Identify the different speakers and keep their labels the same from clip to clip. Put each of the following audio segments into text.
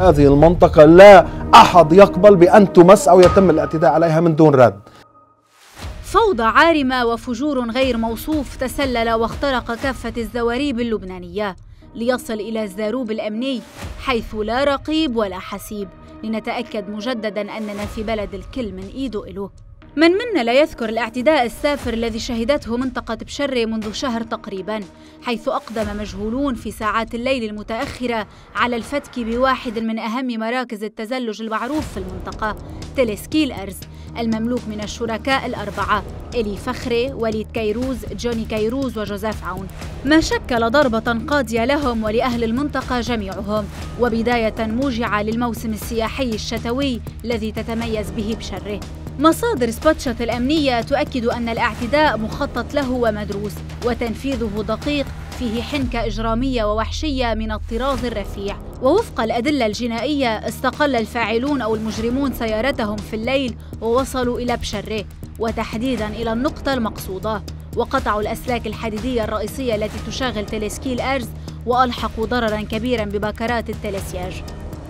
Speaker 1: هذه المنطقة لا أحد يقبل بأن تمس أو يتم الاعتداء عليها من دون رد
Speaker 2: فوضى عارمة وفجور غير موصوف تسلل واخترق كافة الزواريب اللبنانية ليصل إلى الزاروب الأمني حيث لا رقيب ولا حسيب لنتأكد مجددا أننا في بلد الكل من إيده إلوه من منا لا يذكر الاعتداء السافر الذي شهدته منطقة بشري منذ شهر تقريبا حيث أقدم مجهولون في ساعات الليل المتأخرة على الفتك بواحد من أهم مراكز التزلج المعروف في المنطقة تلسكي أرز المملوك من الشركاء الأربعة إلي فخري، وليد كيروز، جوني كيروز وجوزيف عون ما شكل ضربة قاضية لهم ولأهل المنطقة جميعهم وبداية موجعة للموسم السياحي الشتوي الذي تتميز به بشره مصادر سباتشات الأمنية تؤكد أن الاعتداء مخطط له ومدروس وتنفيذه دقيق فيه حنكة إجرامية ووحشية من الطراز الرفيع ووفق الأدلة الجنائية استقل الفاعلون أو المجرمون سيارتهم في الليل ووصلوا إلى بشره وتحديداً إلى النقطة المقصودة وقطعوا الأسلاك الحديدية الرئيسية التي تشغل تلسكيل أرز وألحقوا ضرراً كبيراً ببكرات التلسياج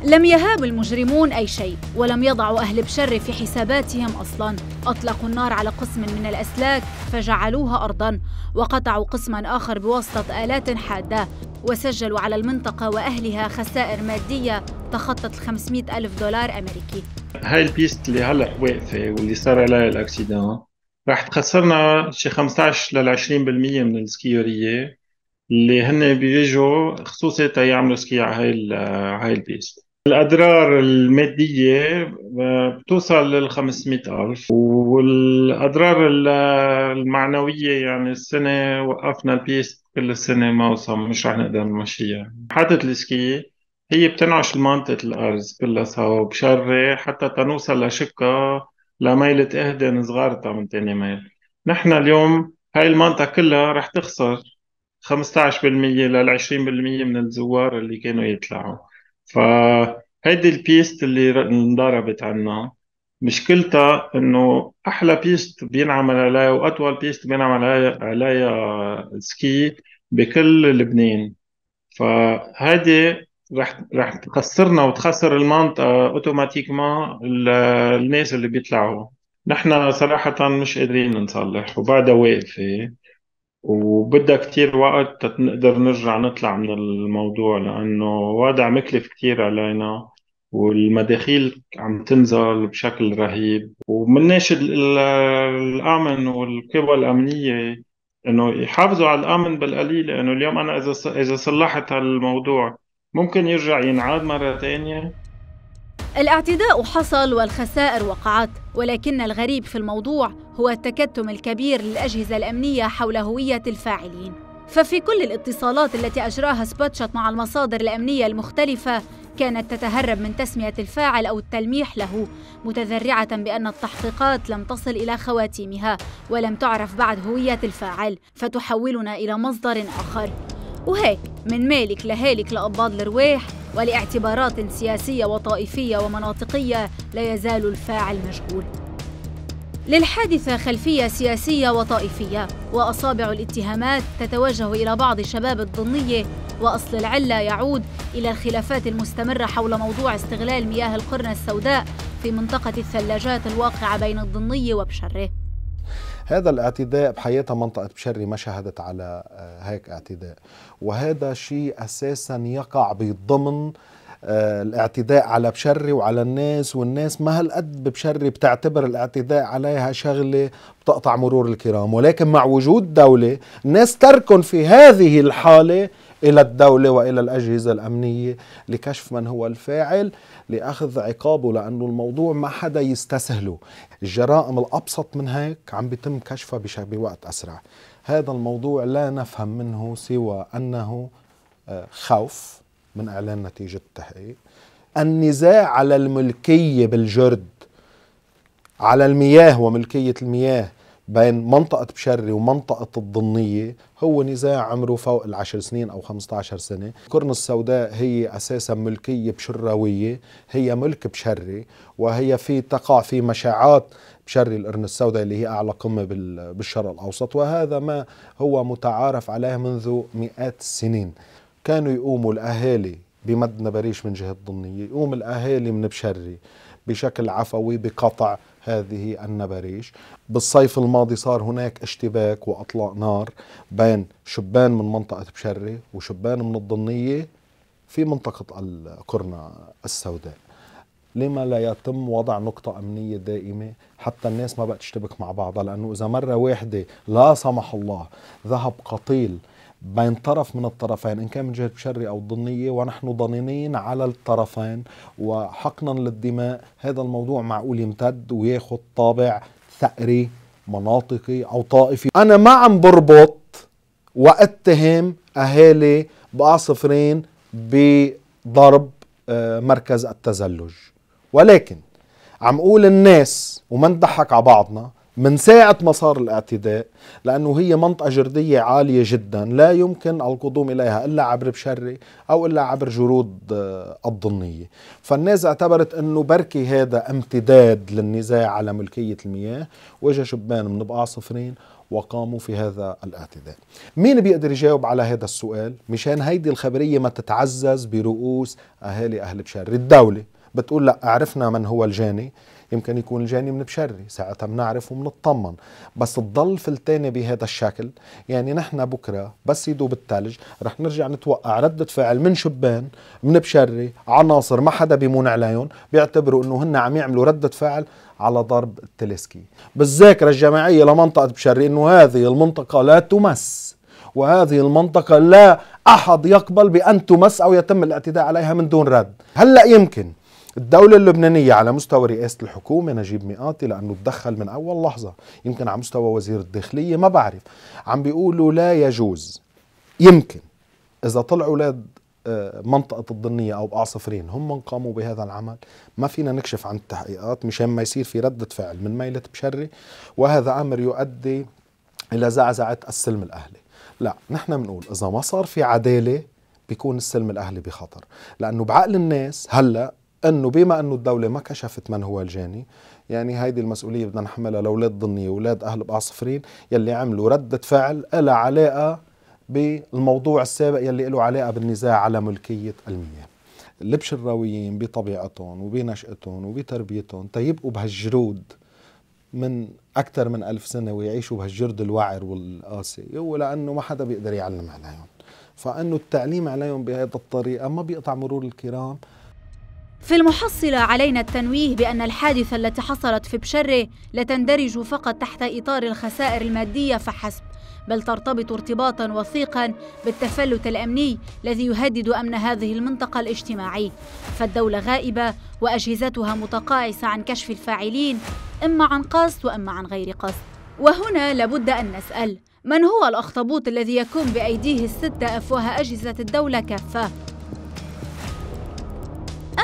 Speaker 2: لم يهاب المجرمون أي شيء ولم يضعوا أهل بشر في حساباتهم أصلا أطلقوا النار على قسم من الأسلاك فجعلوها أرضا وقطعوا قسما آخر بواسطة آلات حادة وسجلوا على المنطقة وأهلها خسائر مادية تخطت ال 500 ألف دولار أمريكي
Speaker 3: هاي البيست اللي هلا واقفة واللي صار عليها الأكسيدان راح تخسرنا شي 15 لل 20% من السكيورية اللي هن بيجوا خصوصي تيعملوا سكي على هاي هاي البيست الأضرار المادية آه، بتوصل لل 500 ألف والأضرار المعنوية يعني السنة وقفنا البيس كل السنة ما وصل مش رح نقدر نمشيها حادث السكي هي بتنعش منطقة الأرز كلها سوا وبشرة حتى تنوصل لشقة لميلة إهدن صغارتها من تاني ميل نحن اليوم هاي المنطقة كلها رح تخسر 15% لل 20% من الزوار اللي كانوا يطلعوا فهيدي البيست اللي انضربت عنا مشكلتها انه احلى بيست بينعمل عليها واطول بيست بينعمل عليها سكي بكل لبنان فهذه رح رح تخسرنا وتخسر المنطقه اوتوماتيكمان الناس اللي بيطلعوا نحن صراحه مش قادرين نصلح وبعدها واقفه وبدها كتير وقت تنقدر نرجع نطلع من الموضوع لأنه وضع مكلف كتير علينا والمداخيل عم تنزل بشكل رهيب ومناشد الأمن والقوى الأمنية إنه يحافظوا على الأمن بالقليل لأنه اليوم أنا إذا إذا صلحت هالموضوع ممكن يرجع ينعاد مرة ثانية
Speaker 2: الاعتداء حصل والخسائر وقعت ولكن الغريب في الموضوع هو التكتم الكبير للأجهزة الأمنية حول هوية الفاعلين ففي كل الاتصالات التي أجراها سبوتشت مع المصادر الأمنية المختلفة كانت تتهرب من تسمية الفاعل أو التلميح له متذرعة بأن التحقيقات لم تصل إلى خواتيمها ولم تعرف بعد هوية الفاعل فتحولنا إلى مصدر آخر وهيك من مالك لهالك لقباض الرواح ولاعتبارات سياسية وطائفية ومناطقية لا يزال الفاعل مشغول للحادثة خلفية سياسية وطائفية وأصابع الاتهامات تتوجه إلى بعض شباب الضنية وأصل العلة يعود إلى الخلافات المستمرة حول موضوع استغلال مياه القرن السوداء في منطقة الثلاجات الواقعة بين الضنية وبشره
Speaker 1: هذا الاعتداء بحياتها منطقة بشري ما شهدت على آه، هيك اعتداء وهذا شيء أساسا يقع بضمن آه، الاعتداء على بشري وعلى الناس والناس ما هالقد ببشري بتعتبر الاعتداء عليها شغلة بتقطع مرور الكرام ولكن مع وجود دولة الناس تركن في هذه الحالة إلى الدولة وإلى الأجهزة الأمنية لكشف من هو الفاعل لأخذ عقابه لأنه الموضوع ما حدا يستسهله الجرائم الأبسط من هيك عم بيتم كشفها بوقت أسرع هذا الموضوع لا نفهم منه سوى أنه آه، خوف من إعلان نتيجة التحقيق النزاع على الملكية بالجرد على المياه وملكية المياه بين منطقة بشري ومنطقة الضنية هو نزاع عمره فوق العشر سنين أو 15 سنة القرن السوداء هي أساسا ملكية بشراوية هي ملك بشري وهي في تقع في مشاعات بشري القرن السوداء اللي هي أعلى قمة بالشرق الأوسط وهذا ما هو متعارف عليه منذ مئات السنين كانوا يقوموا الأهالي بمدن بريش من جهة الضنية يقوم الأهالي من بشري بشكل عفوي بقطع هذه النبريش بالصيف الماضي صار هناك اشتباك وأطلاق نار بين شبان من منطقة بشري وشبان من الضنية في منطقة القرنة السوداء لما لا يتم وضع نقطة أمنية دائمة حتى الناس ما بقى تشتبك مع بعضها لأنه إذا مرة واحدة لا سمح الله ذهب قتيل بين طرف من الطرفين إن كان من جهة شرعية أو ضنية ونحن ضنينين على الطرفين وحقنا للدماء هذا الموضوع معقول يمتد وياخذ طابع ثأري مناطقي أو طائفي أنا ما عم بربط واتهم أهالي بأعصفرين بضرب آه، مركز التزلج ولكن عم قول الناس وما نضحك على بعضنا من ساعة ما صار الاعتداء لأنه هي منطقة جردية عالية جدا لا يمكن القدوم إليها إلا عبر بشري أو إلا عبر جرود آه، الضنية فالناس اعتبرت أنه بركي هذا امتداد للنزاع على ملكية المياه وإجا شبان من بقاع صفرين وقاموا في هذا الاعتداء مين بيقدر يجاوب على هذا السؤال مشان هيدي الخبرية ما تتعزز برؤوس أهالي أهل بشري الدولة بتقول لا عرفنا من هو الجاني يمكن يكون الجاني من بشري ساعتها بنعرف وبنطمن بس تضل فلتانة بهذا الشكل يعني نحن بكرة بس يدوب الثلج رح نرجع نتوقع ردة فعل من شبان من بشري عناصر ما حدا بيمون عليهم بيعتبروا انه هن عم يعملوا ردة فعل على ضرب التلسكي بالذاكرة الجماعية لمنطقة بشري انه هذه المنطقة لا تمس وهذه المنطقة لا أحد يقبل بأن تمس أو يتم الاعتداء عليها من دون رد هلأ يمكن الدولة اللبنانية على مستوى رئاسة الحكومة نجيب مئاتي لأنه تدخل من أول لحظة يمكن على مستوى وزير الداخلية ما بعرف عم بيقولوا لا يجوز يمكن إذا طلعوا أولاد آه، منطقة الضنية أو بأعصفرين هم من قاموا بهذا العمل ما فينا نكشف عن التحقيقات مشان ما يصير في ردة فعل من ميلة بشري وهذا أمر يؤدي إلى زعزعة السلم الأهلي لا نحن بنقول إذا ما صار في عدالة بيكون السلم الأهلي بخطر لأنه بعقل الناس هلأ انه بما انه الدوله ما كشفت من هو الجاني يعني هيدي المسؤوليه بدنا نحملها لاولاد ضنيه واولاد اهل بعصفرين يلي عملوا رده فعل لها علاقه بالموضوع السابق يلي له علاقه بالنزاع على ملكيه المياه لبش الراويين بطبيعتهم وبنشأتهم وبتربيتهم تيبقوا بهالجرود من أكثر من ألف سنة ويعيشوا بهالجرد الوعر والقاسي هو لأنه ما حدا بيقدر يعلم عليهم فأنه التعليم عليهم بهذه الطريقة ما بيقطع مرور الكرام
Speaker 2: في المحصلة علينا التنويه بأن الحادثة التي حصلت في بشرة لا تندرج فقط تحت إطار الخسائر المادية فحسب بل ترتبط ارتباطا وثيقا بالتفلت الامني الذي يهدد امن هذه المنطقه الاجتماعي فالدوله غائبه واجهزتها متقاعسه عن كشف الفاعلين اما عن قصد واما عن غير قصد وهنا لابد ان نسال من هو الاخطبوط الذي يكون بايديه السته افواه اجهزه الدوله كافه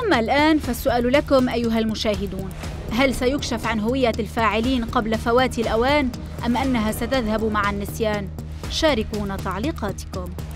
Speaker 2: أما الآن فالسؤال لكم أيها المشاهدون هل سيكشف عن هوية الفاعلين قبل فوات الأوان أم أنها ستذهب مع النسيان؟ شاركونا تعليقاتكم